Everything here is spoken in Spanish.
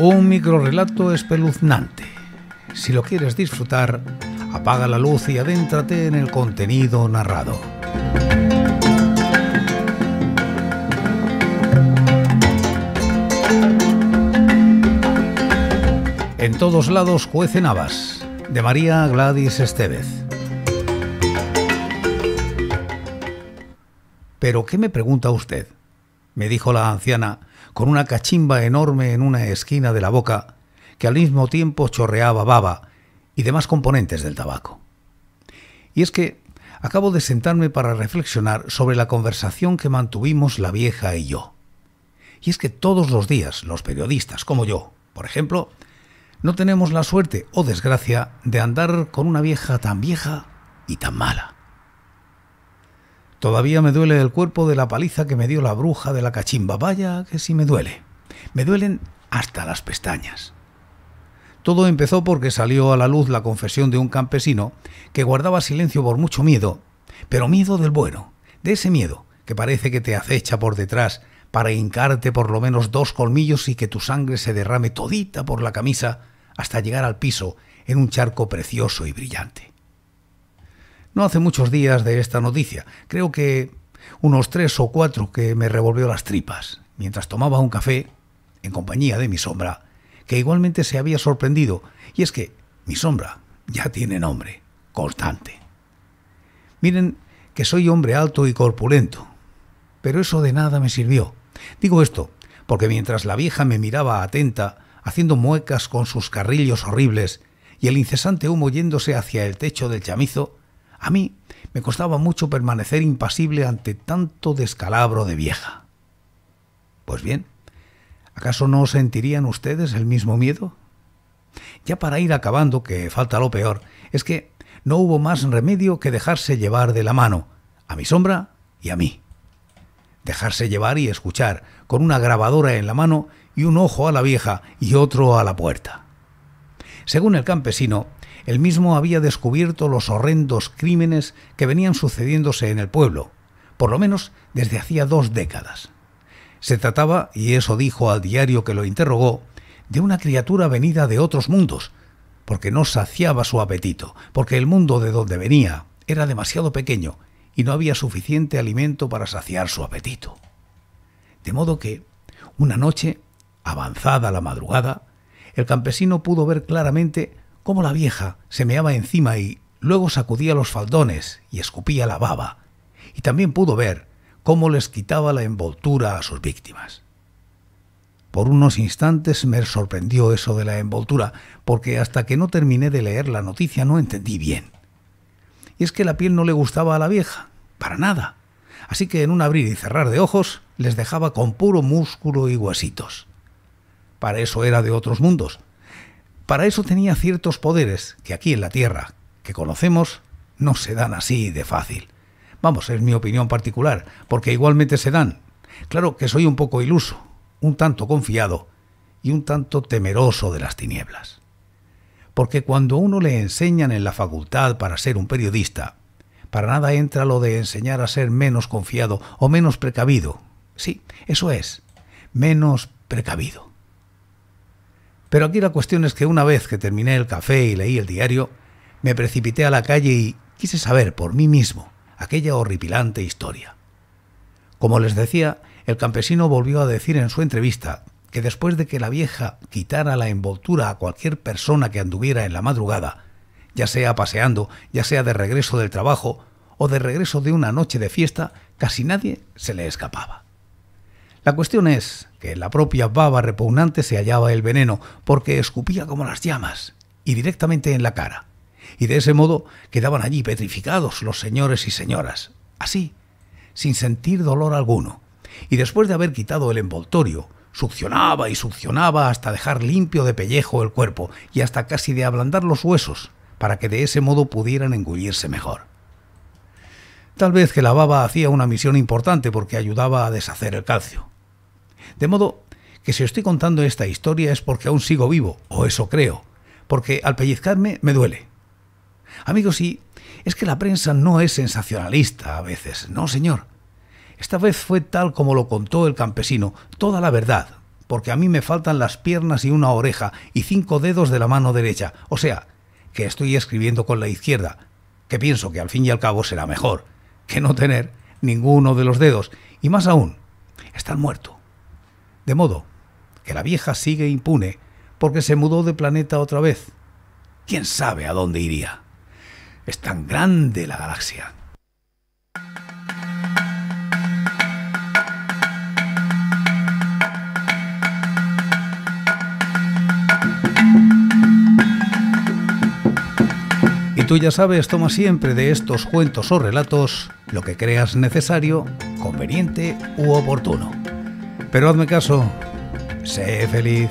Un microrelato espeluznante. Si lo quieres disfrutar, apaga la luz y adéntrate en el contenido narrado. En todos lados cuecen navas de María Gladys Estevez. Pero, ¿qué me pregunta usted? me dijo la anciana, con una cachimba enorme en una esquina de la boca, que al mismo tiempo chorreaba baba y demás componentes del tabaco. Y es que acabo de sentarme para reflexionar sobre la conversación que mantuvimos la vieja y yo. Y es que todos los días los periodistas, como yo, por ejemplo, no tenemos la suerte o desgracia de andar con una vieja tan vieja y tan mala. Todavía me duele el cuerpo de la paliza que me dio la bruja de la cachimba. Vaya que sí me duele. Me duelen hasta las pestañas. Todo empezó porque salió a la luz la confesión de un campesino que guardaba silencio por mucho miedo, pero miedo del bueno, de ese miedo que parece que te acecha por detrás para hincarte por lo menos dos colmillos y que tu sangre se derrame todita por la camisa hasta llegar al piso en un charco precioso y brillante. No hace muchos días de esta noticia, creo que unos tres o cuatro que me revolvió las tripas, mientras tomaba un café en compañía de mi sombra, que igualmente se había sorprendido, y es que mi sombra ya tiene nombre, constante. Miren que soy hombre alto y corpulento, pero eso de nada me sirvió. Digo esto porque mientras la vieja me miraba atenta, haciendo muecas con sus carrillos horribles y el incesante humo yéndose hacia el techo del chamizo, a mí me costaba mucho permanecer impasible ante tanto descalabro de vieja. Pues bien, ¿acaso no sentirían ustedes el mismo miedo? Ya para ir acabando, que falta lo peor, es que no hubo más remedio que dejarse llevar de la mano, a mi sombra y a mí. Dejarse llevar y escuchar, con una grabadora en la mano y un ojo a la vieja y otro a la puerta. Según el campesino, él mismo había descubierto los horrendos crímenes que venían sucediéndose en el pueblo, por lo menos desde hacía dos décadas. Se trataba, y eso dijo al diario que lo interrogó, de una criatura venida de otros mundos, porque no saciaba su apetito, porque el mundo de donde venía era demasiado pequeño y no había suficiente alimento para saciar su apetito. De modo que, una noche, avanzada la madrugada, el campesino pudo ver claramente cómo la vieja se meaba encima y luego sacudía los faldones y escupía la baba. Y también pudo ver cómo les quitaba la envoltura a sus víctimas. Por unos instantes me sorprendió eso de la envoltura, porque hasta que no terminé de leer la noticia no entendí bien. Y es que la piel no le gustaba a la vieja, para nada. Así que en un abrir y cerrar de ojos les dejaba con puro músculo y huesitos. Para eso era de otros mundos. Para eso tenía ciertos poderes que aquí en la Tierra, que conocemos, no se dan así de fácil. Vamos, es mi opinión particular, porque igualmente se dan. Claro que soy un poco iluso, un tanto confiado y un tanto temeroso de las tinieblas. Porque cuando uno le enseñan en la facultad para ser un periodista, para nada entra lo de enseñar a ser menos confiado o menos precavido. Sí, eso es, menos precavido. Pero aquí la cuestión es que una vez que terminé el café y leí el diario, me precipité a la calle y quise saber por mí mismo aquella horripilante historia. Como les decía, el campesino volvió a decir en su entrevista que después de que la vieja quitara la envoltura a cualquier persona que anduviera en la madrugada, ya sea paseando, ya sea de regreso del trabajo o de regreso de una noche de fiesta, casi nadie se le escapaba. La cuestión es que en la propia baba repugnante se hallaba el veneno, porque escupía como las llamas, y directamente en la cara. Y de ese modo quedaban allí petrificados los señores y señoras, así, sin sentir dolor alguno. Y después de haber quitado el envoltorio, succionaba y succionaba hasta dejar limpio de pellejo el cuerpo y hasta casi de ablandar los huesos, para que de ese modo pudieran engullirse mejor. Tal vez que la baba hacía una misión importante porque ayudaba a deshacer el calcio. De modo que si os estoy contando esta historia es porque aún sigo vivo, o eso creo, porque al pellizcarme me duele. Amigos, sí, es que la prensa no es sensacionalista a veces, no señor. Esta vez fue tal como lo contó el campesino, toda la verdad, porque a mí me faltan las piernas y una oreja y cinco dedos de la mano derecha, o sea, que estoy escribiendo con la izquierda, que pienso que al fin y al cabo será mejor que no tener ninguno de los dedos, y más aún, estar muerto. De modo que la vieja sigue impune porque se mudó de planeta otra vez. ¿Quién sabe a dónde iría? Es tan grande la galaxia. Y tú ya sabes, toma siempre de estos cuentos o relatos lo que creas necesario, conveniente u oportuno. Pero hazme caso, sé feliz.